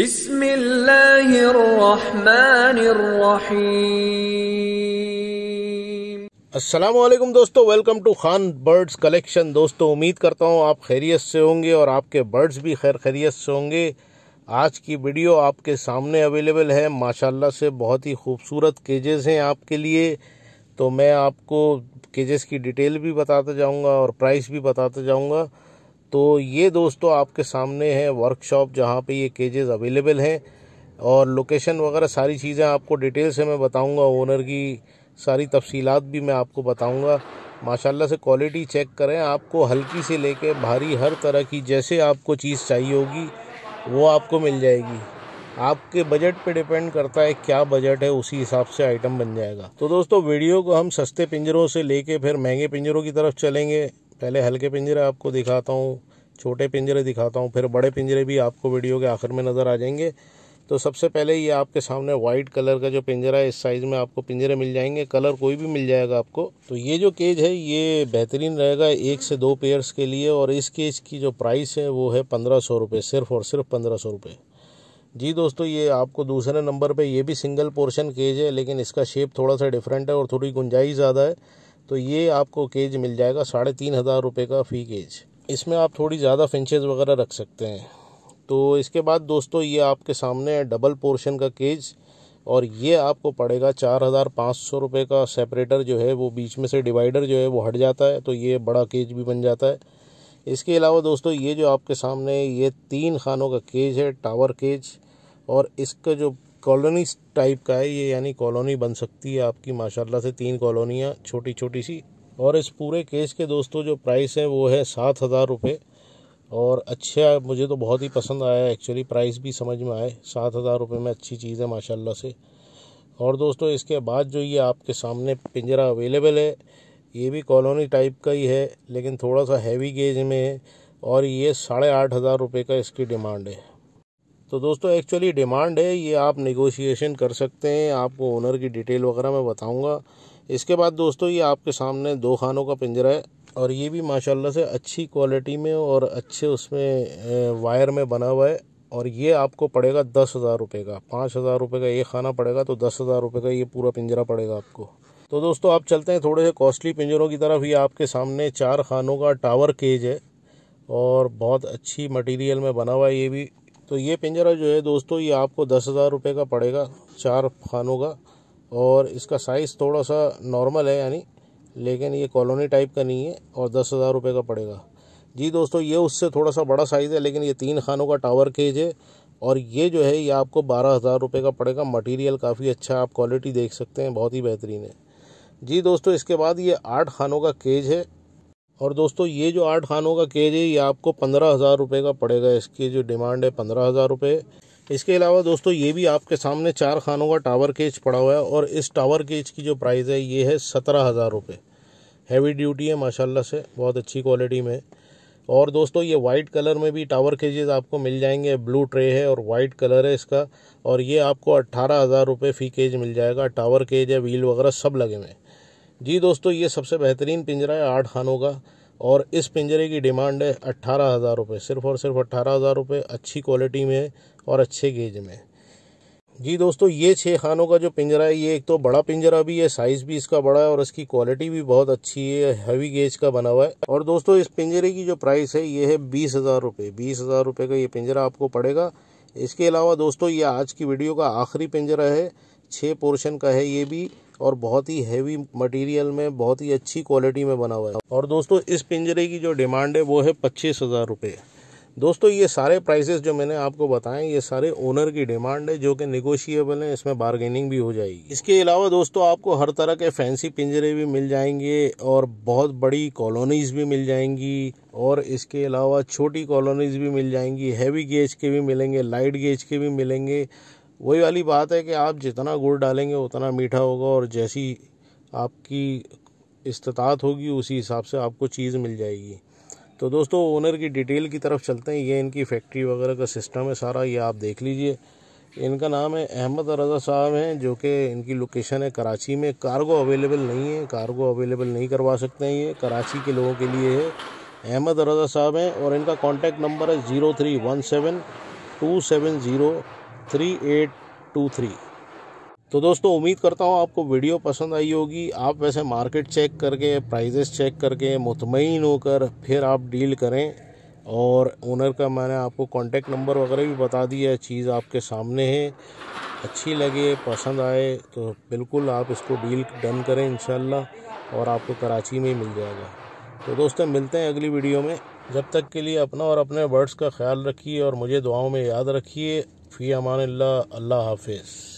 असलम दोस्तों welcome to Khan birds collection दोस्तों उम्मीद करता हूँ आप खैरियत से होंगे और आपके बर्ड्स भी खैर खैरियत से होंगे आज की वीडियो आपके सामने अवेलेबल है माशाल्लाह से बहुत ही खूबसूरत केजेस हैं आपके लिए तो मैं आपको केजेस की डिटेल भी बताता जाऊँगा और प्राइस भी बताता जाऊँगा तो ये दोस्तों आपके सामने है वर्कशॉप जहाँ पे ये केजेस अवेलेबल हैं और लोकेशन वगैरह सारी चीज़ें आपको डिटेल से मैं बताऊँगा ओनर की सारी तफसीलात भी मैं आपको बताऊँगा माशाल्लाह से क्वालिटी चेक करें आपको हल्की से लेके भारी हर तरह की जैसे आपको चीज़ चाहिए होगी वो आपको मिल जाएगी आपके बजट पे डिपेंड करता है क्या बजट है उसी हिसाब से आइटम बन जाएगा तो दोस्तों वीडियो को हम सस्ते पिंजरों से लेके फिर महंगे पिंजरों की तरफ चलेंगे पहले हल्के पिंजरे आपको दिखाता हूँ छोटे पिंजरे दिखाता हूँ फिर बड़े पिंजरे भी आपको वीडियो के आखिर में नज़र आ जाएंगे तो सबसे पहले ये आपके सामने वाइट कलर का जो पिंजरा है इस साइज़ में आपको पिंजरे मिल जाएंगे कलर कोई भी मिल जाएगा आपको तो ये जो केज है ये बेहतरीन रहेगा एक से दो पेयर्स के लिए और इस केज की जो प्राइस है वो है पंद्रह सौ रुपये सिर्फ और सिर्फ पंद्रह सौ रुपये जी दोस्तों ये आपको दूसरे नंबर पर ये भी सिंगल पोर्शन केज है लेकिन इसका शेप थोड़ा सा डिफरेंट है और थोड़ी गुंजाइश ज़्यादा है तो ये आपको केज मिल जाएगा साढ़े तीन हज़ार रुपये का फ़ी केज इसमें आप थोड़ी ज़्यादा फिंचेज वगैरह रख सकते हैं तो इसके बाद दोस्तों ये आपके सामने है डबल पोर्शन का केज और ये आपको पड़ेगा चार हज़ार पाँच सौ रुपये का सेपरेटर जो है वो बीच में से डिवाइडर जो है वो हट जाता है तो ये बड़ा केज भी बन जाता है इसके अलावा दोस्तों ये जो आपके सामने ये तीन खानों का केज है टावर केज और इसका जो कॉलोनी टाइप का है ये यानी कॉलोनी बन सकती है आपकी माशाल्लाह से तीन कॉलोनियाँ छोटी छोटी सी और इस पूरे केस के दोस्तों जो प्राइस है वो है सात हज़ार रुपये और अच्छा मुझे तो बहुत ही पसंद आया एक्चुअली प्राइस भी समझ में आए सात हज़ार रुपये में अच्छी चीज़ है माशाल्लाह से और दोस्तों इसके बाद जो ये आपके सामने पिंजरा अवेलेबल है ये भी कॉलोनी टाइप का ही है लेकिन थोड़ा सा हैवी गेज में है और ये साढ़े आठ हज़ार रुपये का इसकी डिमांड है तो दोस्तों एक्चुअली डिमांड है ये आप निगोशिएशन कर सकते हैं आपको ओनर की डिटेल वगैरह मैं बताऊँगा इसके बाद दोस्तों ये आपके सामने दो खानों का पिंजरा है और ये भी माशाल्लाह से अच्छी क्वालिटी में और अच्छे उसमें वायर में बना हुआ है और ये आपको पड़ेगा दस हज़ार रुपये का पाँच हज़ार रुपये का ये खाना पड़ेगा तो दस हज़ार रुपये का ये पूरा पिंजरा पड़ेगा आपको तो दोस्तों आप चलते हैं थोड़े से कॉस्टली पिंजरों की तरफ ये आपके सामने चार खानों का टावर केज है और बहुत अच्छी मटीरियल में बना हुआ है ये भी तो ये पिंजरा जो है दोस्तों ये आपको दस हज़ार रुपये का पड़ेगा चार खानों का और इसका साइज़ थोड़ा सा नॉर्मल है यानी लेकिन ये कॉलोनी टाइप का नहीं है और दस हज़ार रुपये का पड़ेगा जी दोस्तों ये उससे थोड़ा सा बड़ा साइज़ है लेकिन ये तीन खानों का टावर केज है और ये जो है ये आपको बारह हज़ार रुपये का पड़ेगा मटेरियल काफ़ी अच्छा आप क्वालिटी देख सकते हैं बहुत ही बेहतरीन है जी दोस्तों इसके बाद ये आठ खानों का केज है और दोस्तों ये जो आठ खानों का केज है ये आपको पंद्रह हज़ार रुपये का पड़ेगा इसकी जो डिमांड है पंद्रह हज़ार रुपये इसके अलावा दोस्तों ये भी आपके सामने चार खानों का टावर केज पड़ा हुआ है और इस टावर केज की जो प्राइस है ये है सत्रह हज़ार रुपये हैवी ड्यूटी है माशाल्लाह से बहुत अच्छी क्वालिटी में और दोस्तों ये वाइट कलर में भी टावर केजेज आपको मिल जाएंगे ब्लू ट्रे है और वाइट कलर है इसका और ये आपको अट्ठारह हज़ार रुपये फ़ी केज मिल जाएगा टावर केज है व्हील वगैरह सब लगे हुए जी दोस्तों ये सबसे बेहतरीन पिंजरा है आठ खानों का और इस पिंजरे की डिमांड है अट्ठारह हज़ार रुपये सिर्फ और सिर्फ अट्ठारह हज़ार रुपये अच्छी क्वालिटी में और अच्छे गेज में जी दोस्तों ये छः खानों का जो पिंजरा है ये एक तो बड़ा पिंजरा भी है साइज़ भी इसका बड़ा है और इसकी क्वालिटी भी बहुत अच्छी है हैवी गेज का बना हुआ है और दोस्तों इस पिंजरे की जो प्राइस है ये है बीस हज़ार रुपये बीस हज़ार रुपये का ये पिंजरा आपको पड़ेगा इसके अलावा दोस्तों ये आज की वीडियो का आखिरी पिंजरा है छः पोर्शन का है ये भी और बहुत ही हैवी मटेरियल में बहुत ही अच्छी क्वालिटी में बना हुआ है और दोस्तों इस पिंजरे की जो डिमांड है वो है पच्चीस हज़ार रुपये दोस्तों ये सारे प्राइसेस जो मैंने आपको बताएं ये सारे ओनर की डिमांड है जो कि निगोशिएबल है इसमें बार्गेनिंग भी हो जाएगी इसके अलावा दोस्तों आपको हर तरह के फैंसी पिंजरे भी मिल जाएंगे और बहुत बड़ी कॉलोनीज़ भी मिल जाएंगी और इसके अलावा छोटी कॉलोनीज़ भी मिल जाएंगी हैवी गेज के भी मिलेंगे लाइट गेज के भी मिलेंगे वही वाली बात है कि आप जितना गुड़ डालेंगे उतना मीठा होगा और जैसी आपकी इस्तात होगी उसी हिसाब से आपको चीज़ मिल जाएगी तो दोस्तों ओनर की डिटेल की तरफ चलते हैं ये इनकी फैक्ट्री वगैरह का सिस्टम है सारा ये आप देख लीजिए इनका नाम है अहमद रज़ा साहब हैं जो कि इनकी लोकेशन है कराची में कार्गो अवेलेबल नहीं है कार्गो अवेलेबल नहीं करवा सकते हैं ये कराची के लोगों के लिए है अहमद रज़ा साहब हैं और इनका कॉन्टैक्ट नंबर है zero three one seven two seven zero three eight two three तो दोस्तों उम्मीद करता हूँ आपको वीडियो पसंद आई होगी आप वैसे मार्केट चेक करके प्राइजेस चेक करके मुतमिन होकर फिर आप डील करें और ओनर का मैंने आपको कांटेक्ट नंबर वगैरह भी बता दिया है चीज़ आपके सामने है अच्छी लगे पसंद आए तो बिल्कुल आप इसको डील डन करें इन और आपको कराची में ही मिल जाएगा तो दोस्तों मिलते हैं अगली वीडियो में जब तक के लिए अपना और अपने बर्ड्स का ख्याल रखिए और मुझे दुआओं में याद रखिए في امان الله الله حافظ